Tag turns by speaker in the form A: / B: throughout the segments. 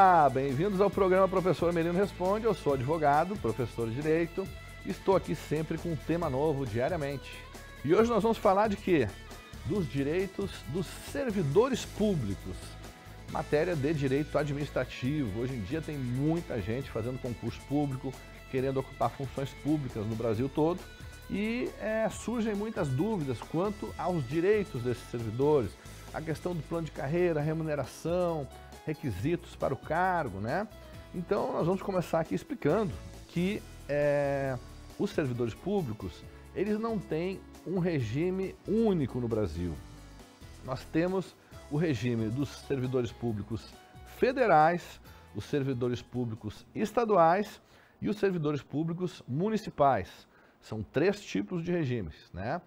A: Olá, bem-vindos ao programa Professor Merino Responde. Eu sou advogado, professor de direito. Estou aqui sempre com um tema novo diariamente. E hoje nós vamos falar de quê? Dos direitos dos servidores públicos. Matéria de direito administrativo. Hoje em dia tem muita gente fazendo concurso público, querendo ocupar funções públicas no Brasil todo. E é, surgem muitas dúvidas quanto aos direitos desses servidores, a questão do plano de carreira, remuneração, requisitos para o cargo, né? Então nós vamos começar aqui explicando que é, os servidores públicos eles não têm um regime único no Brasil. Nós temos o regime dos servidores públicos federais, os servidores públicos estaduais e os servidores públicos municipais. São três tipos de regimes, né?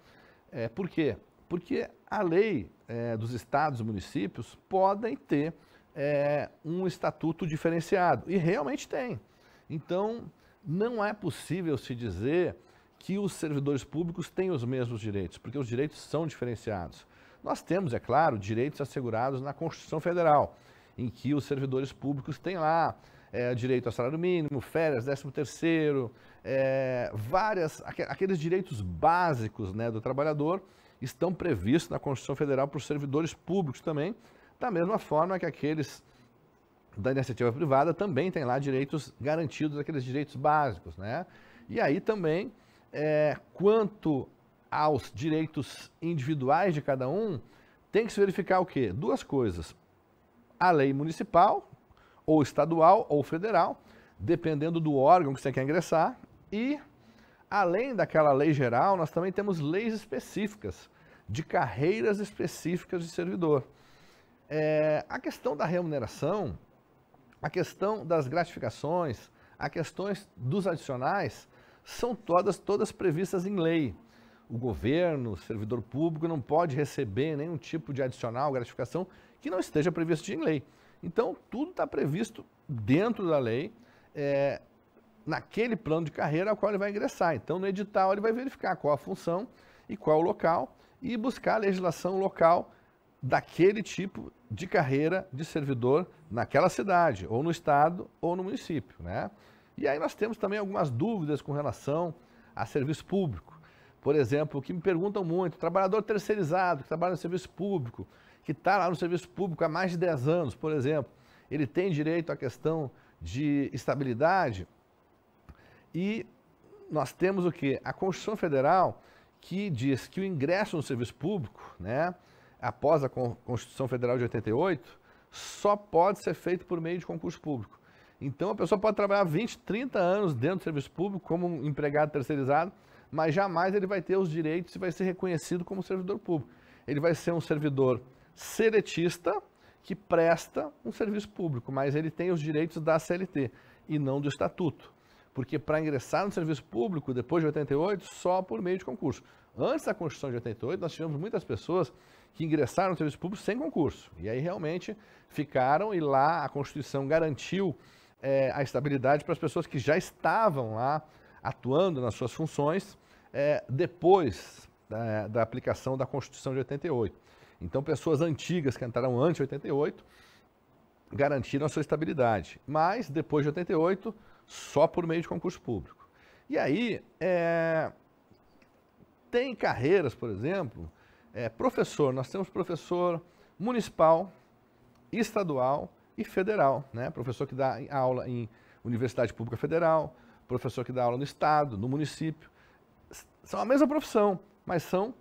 A: É, por quê? Porque a lei é, dos estados e municípios podem ter é, um estatuto diferenciado. E realmente tem. Então, não é possível se dizer que os servidores públicos têm os mesmos direitos, porque os direitos são diferenciados. Nós temos, é claro, direitos assegurados na Constituição Federal, em que os servidores públicos têm lá é, direito a salário mínimo, férias, 13 terceiro, é, várias, aqueles direitos básicos né, do trabalhador estão previstos na Constituição Federal para os servidores públicos também, da mesma forma que aqueles da iniciativa privada também têm lá direitos garantidos, aqueles direitos básicos, né? E aí também, é, quanto aos direitos individuais de cada um, tem que se verificar o quê? Duas coisas. A lei municipal, ou estadual, ou federal, dependendo do órgão que você quer ingressar, e além daquela lei geral, nós também temos leis específicas de carreiras específicas de servidor. É, a questão da remuneração, a questão das gratificações, a questões dos adicionais, são todas, todas previstas em lei. O governo, o servidor público não pode receber nenhum tipo de adicional, gratificação que não esteja previsto em lei. Então, tudo está previsto dentro da lei, é, naquele plano de carreira ao qual ele vai ingressar. Então, no edital, ele vai verificar qual a função e qual o local e buscar a legislação local daquele tipo de carreira de servidor naquela cidade, ou no estado, ou no município. Né? E aí nós temos também algumas dúvidas com relação a serviço público. Por exemplo, o que me perguntam muito, trabalhador terceirizado que trabalha no serviço público, que está lá no serviço público há mais de 10 anos, por exemplo, ele tem direito à questão de estabilidade? E nós temos o que? A Constituição Federal que diz que o ingresso no serviço público, né, após a Constituição Federal de 88, só pode ser feito por meio de concurso público. Então a pessoa pode trabalhar 20, 30 anos dentro do serviço público como um empregado terceirizado, mas jamais ele vai ter os direitos e vai ser reconhecido como servidor público. Ele vai ser um servidor seletista que presta um serviço público, mas ele tem os direitos da CLT e não do estatuto. Porque para ingressar no serviço público depois de 88, só por meio de concurso. Antes da Constituição de 88, nós tivemos muitas pessoas que ingressaram no serviço público sem concurso. E aí realmente ficaram e lá a Constituição garantiu é, a estabilidade para as pessoas que já estavam lá atuando nas suas funções é, depois da, da aplicação da Constituição de 88. Então, pessoas antigas que entraram antes de 88 garantiram a sua estabilidade. Mas, depois de 88, só por meio de concurso público. E aí, é, tem carreiras, por exemplo, é, professor, nós temos professor municipal, estadual e federal, né? Professor que dá aula em universidade pública federal, professor que dá aula no estado, no município. São a mesma profissão, mas são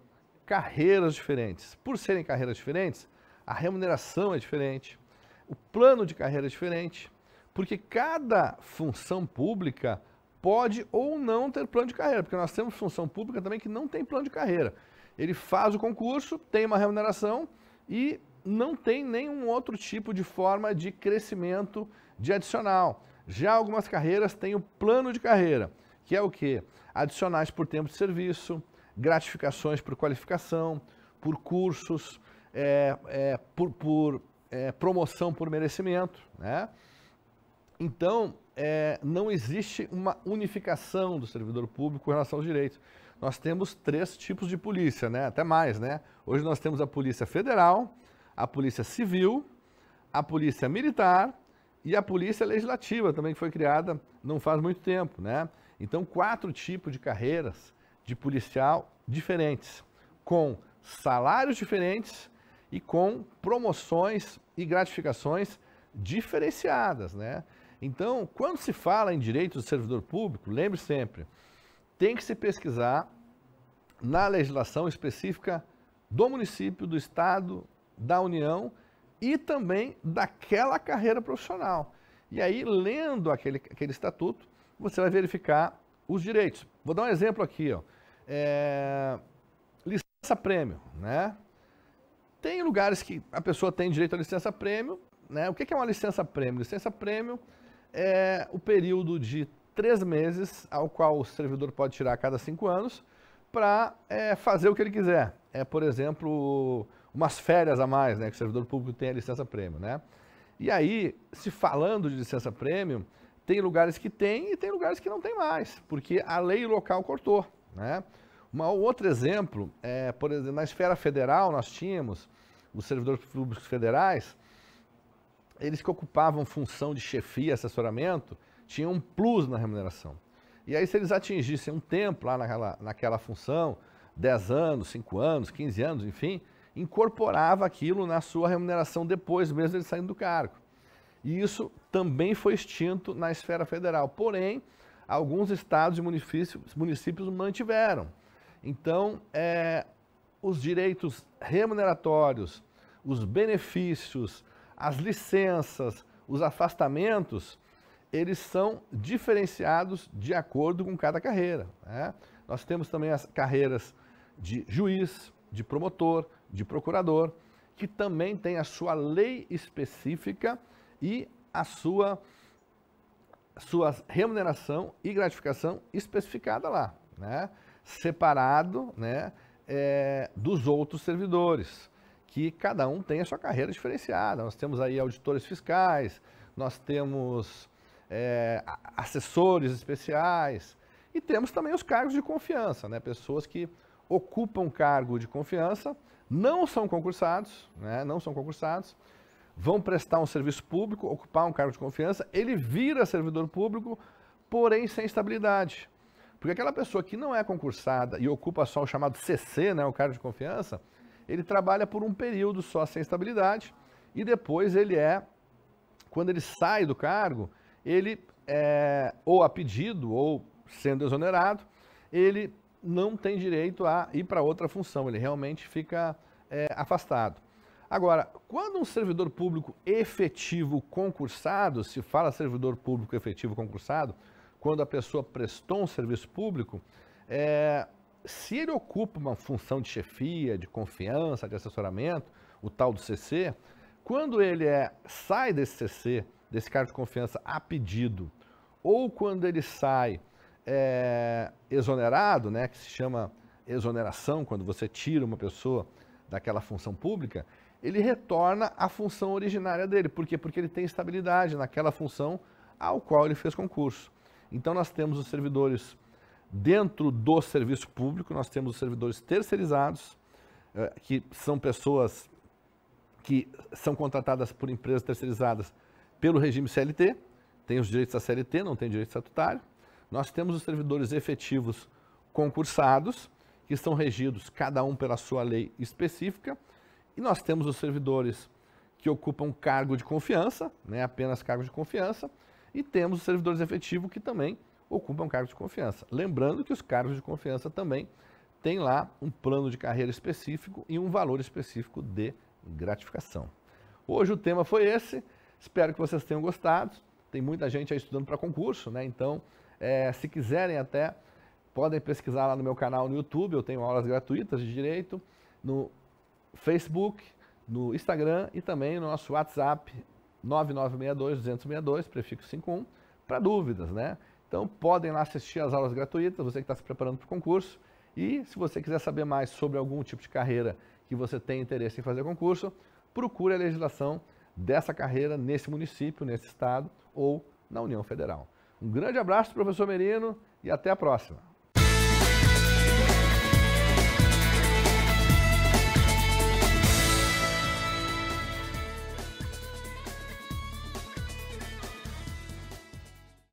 A: carreiras diferentes. Por serem carreiras diferentes, a remuneração é diferente, o plano de carreira é diferente, porque cada função pública pode ou não ter plano de carreira, porque nós temos função pública também que não tem plano de carreira. Ele faz o concurso, tem uma remuneração e não tem nenhum outro tipo de forma de crescimento de adicional. Já algumas carreiras têm o plano de carreira, que é o que? Adicionais por tempo de serviço, gratificações por qualificação, por cursos, é, é, por, por é, promoção por merecimento, né? Então, é, não existe uma unificação do servidor público com relação aos direitos. Nós temos três tipos de polícia, né? até mais. Né? Hoje nós temos a Polícia Federal, a Polícia Civil, a Polícia Militar e a Polícia Legislativa, também que foi criada não faz muito tempo. Né? Então, quatro tipos de carreiras de policial diferentes, com salários diferentes e com promoções e gratificações diferenciadas. Né? Então, quando se fala em direito do servidor público, lembre sempre, tem que se pesquisar na legislação específica do município, do estado, da União e também daquela carreira profissional. E aí, lendo aquele, aquele estatuto, você vai verificar os direitos. Vou dar um exemplo aqui. Ó. É... Licença prêmio. Né? Tem lugares que a pessoa tem direito à licença prêmio. Né? O que é uma licença prêmio? Licença prêmio é o período de três meses ao qual o servidor pode tirar a cada cinco anos para é, fazer o que ele quiser. É, por exemplo, umas férias a mais, né, que o servidor público tem a licença prêmio, né? E aí, se falando de licença prêmio, tem lugares que tem e tem lugares que não tem mais, porque a lei local cortou, né? Um outro exemplo, é, por exemplo, na esfera federal nós tínhamos os servidores públicos federais eles que ocupavam função de chefia, assessoramento, tinham um plus na remuneração. E aí, se eles atingissem um tempo lá naquela, naquela função, 10 anos, 5 anos, 15 anos, enfim, incorporava aquilo na sua remuneração depois, mesmo eles saindo do cargo. E isso também foi extinto na esfera federal. Porém, alguns estados e municípios, municípios mantiveram. Então, é, os direitos remuneratórios, os benefícios, as licenças, os afastamentos, eles são diferenciados de acordo com cada carreira. Né? Nós temos também as carreiras de juiz, de promotor, de procurador, que também tem a sua lei específica e a sua, sua remuneração e gratificação especificada lá, né? separado né? É, dos outros servidores que cada um tem a sua carreira diferenciada. Nós temos aí auditores fiscais, nós temos é, assessores especiais e temos também os cargos de confiança, né? Pessoas que ocupam cargo de confiança, não são concursados, né? Não são concursados, vão prestar um serviço público, ocupar um cargo de confiança, ele vira servidor público, porém sem estabilidade. Porque aquela pessoa que não é concursada e ocupa só o chamado CC, né, o cargo de confiança, ele trabalha por um período só sem estabilidade e depois ele é, quando ele sai do cargo, ele é, ou a pedido ou sendo exonerado, ele não tem direito a ir para outra função, ele realmente fica é, afastado. Agora, quando um servidor público efetivo concursado, se fala servidor público efetivo concursado, quando a pessoa prestou um serviço público, é, se ele ocupa uma função de chefia, de confiança, de assessoramento, o tal do CC, quando ele é, sai desse CC, desse cargo de confiança a pedido, ou quando ele sai é, exonerado, né, que se chama exoneração, quando você tira uma pessoa daquela função pública, ele retorna à função originária dele. Por quê? Porque ele tem estabilidade naquela função ao qual ele fez concurso. Então nós temos os servidores Dentro do serviço público, nós temos os servidores terceirizados, eh, que são pessoas que são contratadas por empresas terceirizadas pelo regime CLT, tem os direitos da CLT, não tem direito estatutário. Nós temos os servidores efetivos concursados, que são regidos cada um pela sua lei específica, e nós temos os servidores que ocupam cargo de confiança, né, apenas cargo de confiança, e temos os servidores efetivos que também ocupam é cargos de confiança. Lembrando que os cargos de confiança também têm lá um plano de carreira específico e um valor específico de gratificação. Hoje o tema foi esse, espero que vocês tenham gostado. Tem muita gente aí estudando para concurso, né? Então, é, se quiserem até, podem pesquisar lá no meu canal no YouTube, eu tenho aulas gratuitas de direito, no Facebook, no Instagram e também no nosso WhatsApp 9962 262, prefixo 51, para dúvidas, né? Então podem lá assistir às aulas gratuitas, você que está se preparando para o concurso. E se você quiser saber mais sobre algum tipo de carreira que você tem interesse em fazer concurso, procure a legislação dessa carreira nesse município, nesse estado ou na União Federal. Um grande abraço, professor Merino, e até a próxima.